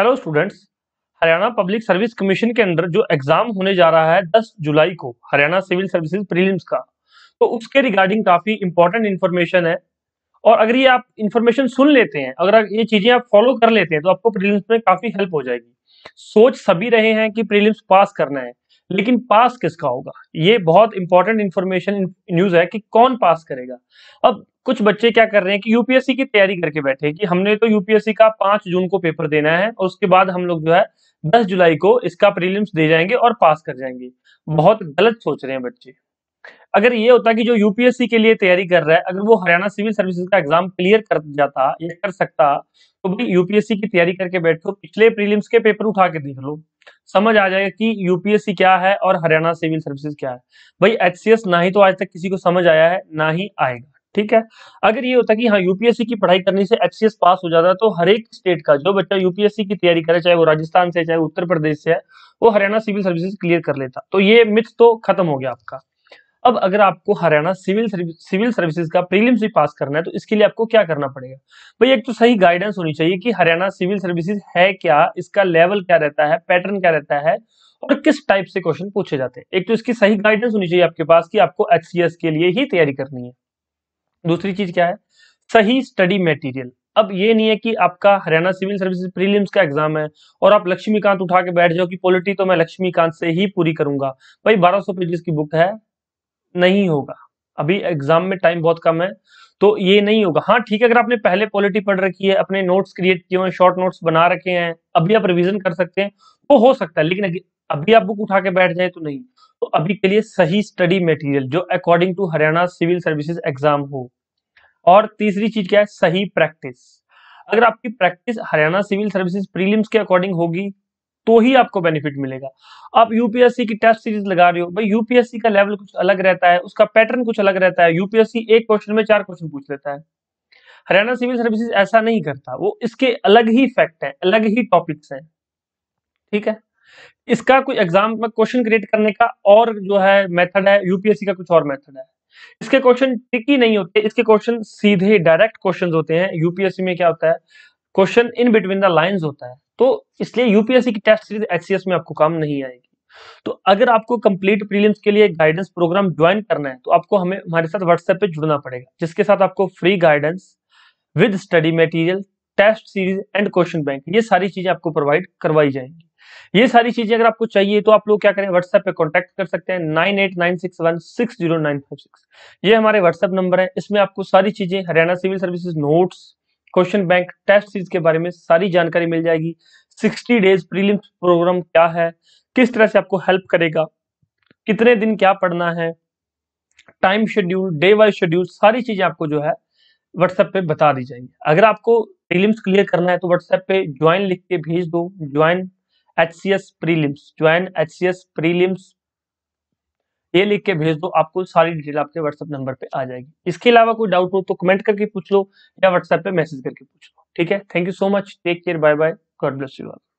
hello students Haryana public service commission के अंदर जो एग्जाम होने जा रहा है 10 जुलाई को हरियाणा सिविल सर्विसेज प्रीलिम्स का तो उसके रिगार्डिंग काफी इंपॉर्टेंट इन्फॉर्मेशन है और अगर ये आप इन्फॉर्मेशन सुन लेते हैं अगर ये चीजें आप फॉलो कर लेते हैं तो आपको प्रीलिम्स में काफी हेल्प हो जाएगी सोच सभी रहे हैं कि प्रीलिम्स पास करना है लेकिन पास किसका होगा ये बहुत इंपॉर्टेंट इंफॉर्मेशन न्यूज है कि कौन पास करेगा अब कुछ बच्चे क्या कर रहे हैं कि यूपीएससी की तैयारी करके बैठे कि हमने तो यूपीएससी का पांच जून को पेपर देना है और उसके बाद हम लोग जो है दस जुलाई को इसका प्रीलिम्स दे जाएंगे और पास कर जाएंगे बहुत गलत सोच रहे हैं बच्चे अगर ये होता कि जो यूपीएससी के लिए तैयारी कर रहा है अगर वो हरियाणा सिविल सर्विसेज का एग्जाम क्लियर कर जाता या कर सकता तो भाई यूपीएससी की तैयारी करके बैठो पिछले प्रीलिम्स के पेपर उठा के देख लो समझ आ जाएगा कि यूपीएससी क्या है और हरियाणा सिविल सर्विसेज क्या है भाई एच ना ही तो आज तक किसी को समझ आया है ना ही आएगा ठीक है अगर ये होता कि हाँ यूपीएससी की पढ़ाई करने से एच पास हो जाता तो हर एक स्टेट का जो बच्चा यूपीएससी की तैयारी करे चाहे वो राजस्थान से चाहे उत्तर प्रदेश से है वो हरियाणा सिविल सर्विसेज क्लियर कर लेता तो ये मिथ तो खत्म हो गया आपका अब अगर आपको हरियाणा सिविल सिविल सर्विसेज का प्रीलिम्स भी पास करना है तो इसके लिए आपको क्या करना पड़ेगा भाई एक तो सही गाइडेंस होनी चाहिए कि हरियाणा सिविल सर्विसेज है क्या इसका लेवल क्या रहता है पैटर्न क्या रहता है और किस टाइप से क्वेश्चन पूछे जाते हैं एक तो इसकी सही गाइडेंस होनी चाहिए आपके पास कि आपको एच के लिए ही तैयारी करनी है दूसरी चीज क्या है सही स्टडी मेटीरियल अब ये नहीं है कि आपका हरियाणा सिविल सर्विस प्रीलिम्स का एग्जाम है और आप लक्ष्मीकांत उठा के बैठ जाओ कि पॉलिटी तो मैं लक्ष्मीकांत से ही पूरी करूंगा भाई 1200 पेजेस की बुक है नहीं होगा अभी एग्जाम में टाइम बहुत कम है तो ये नहीं होगा हाँ ठीक है अगर आपने पहले पॉलिटी पढ़ रखी है अपने नोट्स क्रिएट किए हैं शॉर्ट नोट्स बना रखे हैं अभी आप रिविजन कर सकते हैं वो तो हो सकता है लेकिन अभी आप बुक उठा के बैठ जाए तो नहीं तो अभी के लिए सही स्टडी मटेरियल जो according to Haryana civil services exam हो और तीसरी चीज क्या है सही प्रैक्टिस अगर आपकी practice Haryana civil services prelims के अकॉर्डिंग होगी तो ही आपको बेनिफिट मिलेगा आप यूपीएससी की टेस्ट सीरीज लगा रहे हो भाई यूपीएससी का लेवल कुछ अलग रहता है उसका पैटर्न कुछ अलग रहता है यूपीएससी एक क्वेश्चन में चार क्वेश्चन पूछ लेता है हरियाणा सिविल सर्विसेज ऐसा नहीं करता वो इसके अलग ही फैक्ट है अलग ही टॉपिक्स है ठीक है इसका कोई एग्जाम में क्वेश्चन क्रिएट करने का और जो है मेथड है यूपीएससी का कुछ और मेथड है इसके क्वेश्चन टिकी नहीं होते इसके क्वेश्चन सीधे डायरेक्ट क्वेश्चंस होते हैं यूपीएससी में क्या होता है question in between the lines होता है तो इसलिए यूपीएससी की टेस्ट सीरीज एचसीएस में आपको काम नहीं आएगी तो अगर आपको कंप्लीट प्रीलिम्स के लिए गाइडेंस प्रोग्राम ज्वाइन करना है तो आपको हमें हमारे साथ व्हाट्सएप पे जुड़ना पड़ेगा जिसके साथ आपको free guidance with study material test series and question bank ये सारी चीजें आपको प्रोवाइड करवाई जाएंगी ये सारी चीजें अगर आपको चाहिए तो आप लोग क्या करें व्हाट्सएप पे कांटेक्ट कर सकते हैं nine eight nine six one six zero nine five six ये हमारे व्हाट्सएप नंबर है इसमें आपको सारी चीजें Haryana civil services notes question bank test series के बारे में सारी जानकारी मिल जाएगी 60 डेज प्रीलिम्स प्रोग्राम क्या है किस तरह से आपको हेल्प करेगा कितने दिन क्या पढ़ना है time schedule day wise schedule सारी चीजें आपको जो है व्हाट्सएप पे बता दी जाएंगी अगर आपको प्रीलिम्स क्लियर करना है तो व्हाट्सएप पे ज्वाइन लिख के भेज दो join H C S prelims join H C S prelims ये लिख के भेज दो आपको सारी डिटेल आपके व्हाट्सएप नंबर पे आ जाएगी इसके अलावा कोई डाउट हो तो कमेंट करके पूछ लो या व्हाट्सएप पे मैसेज करके पूछ लो ठीक है thank you so much take care bye bye God bless you all